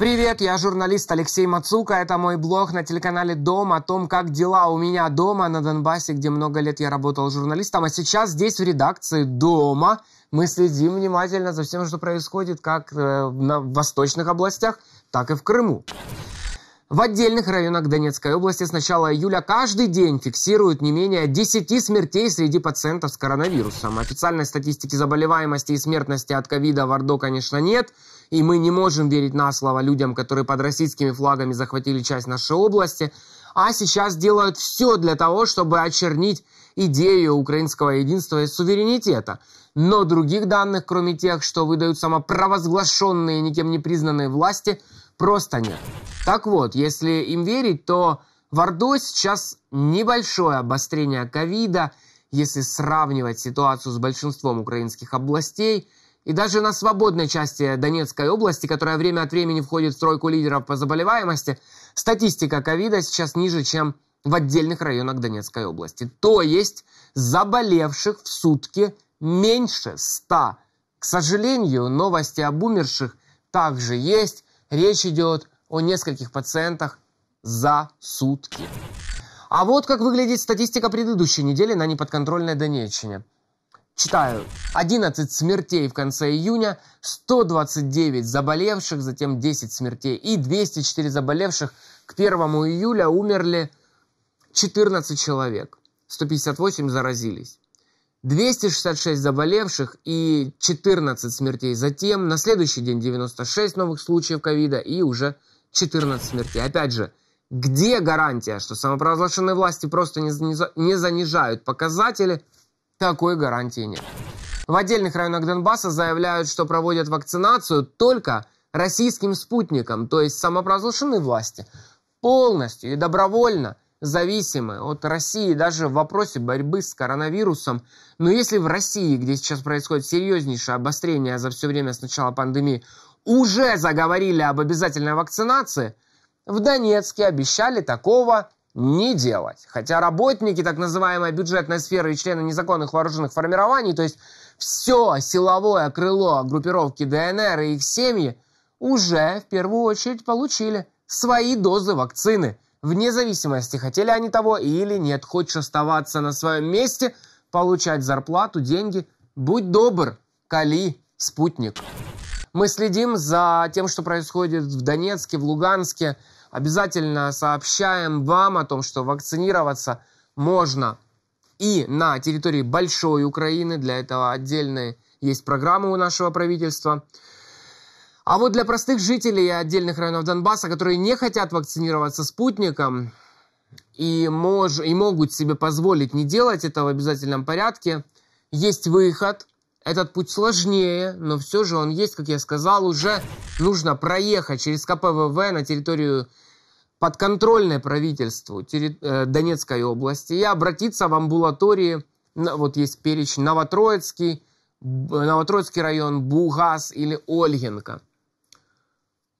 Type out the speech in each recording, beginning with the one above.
Привет, я журналист Алексей Мацука. Это мой блог на телеканале «Дом» о том, как дела у меня дома на Донбассе, где много лет я работал журналистом. А сейчас здесь, в редакции «Дома», мы следим внимательно за всем, что происходит как э, в восточных областях, так и в Крыму. В отдельных районах Донецкой области с начала июля каждый день фиксируют не менее 10 смертей среди пациентов с коронавирусом. Официальной статистики заболеваемости и смертности от ковида в Ордо, конечно, нет. И мы не можем верить на слово людям, которые под российскими флагами захватили часть нашей области. А сейчас делают все для того, чтобы очернить идею украинского единства и суверенитета. Но других данных, кроме тех, что выдают самопровозглашенные, никем не признанные власти, Просто нет. Так вот, если им верить, то в Ордой сейчас небольшое обострение ковида, если сравнивать ситуацию с большинством украинских областей. И даже на свободной части Донецкой области, которая время от времени входит в тройку лидеров по заболеваемости, статистика ковида сейчас ниже, чем в отдельных районах Донецкой области. То есть заболевших в сутки меньше 100. К сожалению, новости об умерших также есть. Речь идет о нескольких пациентах за сутки. А вот как выглядит статистика предыдущей недели на неподконтрольной Донеччине. Читаю. 11 смертей в конце июня, 129 заболевших, затем 10 смертей и 204 заболевших. К 1 июля умерли 14 человек. 158 заразились. 266 заболевших и 14 смертей. Затем на следующий день 96 новых случаев ковида и уже 14 смертей. Опять же, где гарантия, что самопровозглашенные власти просто не, занижают показатели? Такой гарантии нет. В отдельных районах Донбасса заявляют, что проводят вакцинацию только российским спутником, то есть самопровозглашенные власти полностью и добровольно зависимы от России даже в вопросе борьбы с коронавирусом. Но если в России, где сейчас происходит серьезнейшее обострение за все время с начала пандемии, уже заговорили об обязательной вакцинации, в Донецке обещали такого не делать. Хотя работники так называемой бюджетной сферы и члены незаконных вооруженных формирований, то есть все силовое крыло группировки ДНР и их семьи, уже в первую очередь получили свои дозы вакцины – вне зависимости, хотели они того или нет. Хочешь оставаться на своем месте, получать зарплату, деньги, будь добр, кали, спутник. Мы следим за тем, что происходит в Донецке, в Луганске. Обязательно сообщаем вам о том, что вакцинироваться можно и на территории большой Украины. Для этого отдельные есть программы у нашего правительства. А вот для простых жителей отдельных районов Донбасса, которые не хотят вакцинироваться спутником и, мож, и могут себе позволить не делать это в обязательном порядке, есть выход. Этот путь сложнее, но все же он есть, как я сказал, уже нужно проехать через КПВВ на территорию подконтрольной правительству терри... Э, Донецкой области и обратиться в амбулатории, вот есть перечень, Новотроицкий, Новотроицкий район, Бугас или Ольгинка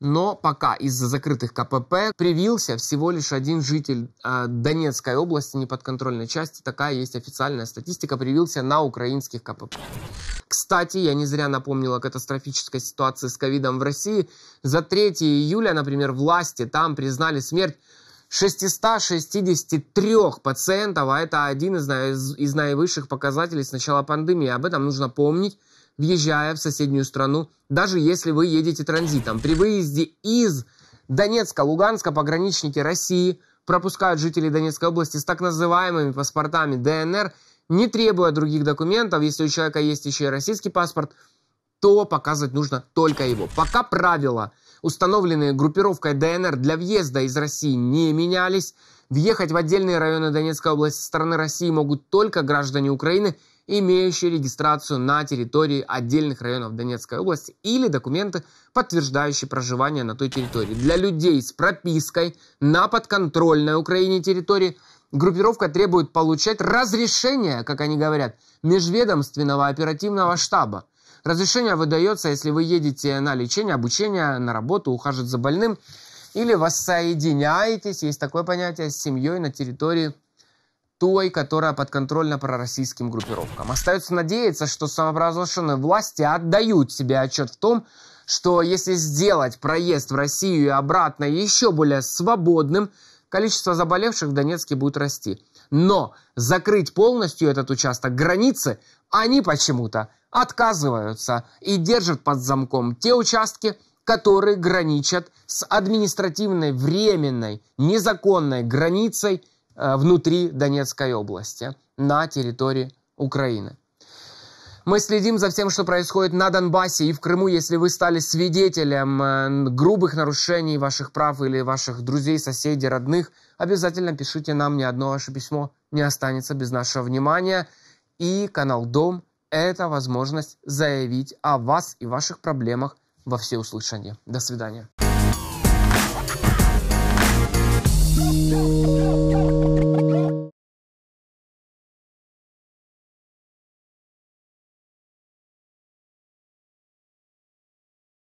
но пока из-за закрытых КПП привился всего лишь один житель э, Донецкой области, неподконтрольной части, такая есть официальная статистика, привился на украинских КПП. Кстати, я не зря напомнил о катастрофической ситуации с ковидом в России. За 3 июля, например, власти там признали смерть 663 пациентов, а это один из, из, из наивысших показателей с начала пандемии. Об этом нужно помнить, въезжая в соседнюю страну, даже если вы едете транзитом. При выезде из Донецка, Луганска пограничники России пропускают жителей Донецкой области с так называемыми паспортами ДНР, не требуя других документов. Если у человека есть еще и российский паспорт, то показывать нужно только его. Пока правило – установленные группировкой ДНР для въезда из России, не менялись. Въехать в отдельные районы Донецкой области со стороны России могут только граждане Украины, имеющие регистрацию на территории отдельных районов Донецкой области или документы, подтверждающие проживание на той территории. Для людей с пропиской на подконтрольной Украине территории группировка требует получать разрешение, как они говорят, межведомственного оперативного штаба. Разрешение выдается, если вы едете на лечение, обучение, на работу, ухаживать за больным, или воссоединяетесь, есть такое понятие, с семьей на территории той, которая подконтрольна пророссийским группировкам. Остается надеяться, что самопровозглашенные власти отдают себе отчет в том, что если сделать проезд в Россию и обратно еще более свободным, количество заболевших в Донецке будет расти. Но закрыть полностью этот участок границы они почему-то отказываются и держат под замком те участки, которые граничат с административной временной незаконной границей э, внутри Донецкой области на территории Украины. Мы следим за всем, что происходит на Донбассе и в Крыму. Если вы стали свидетелем э, грубых нарушений ваших прав или ваших друзей, соседей, родных, обязательно пишите нам. Ни одно ваше письмо не останется без нашего внимания. И канал Дом – это возможность заявить о вас и ваших проблемах во всеуслышание. До свидания.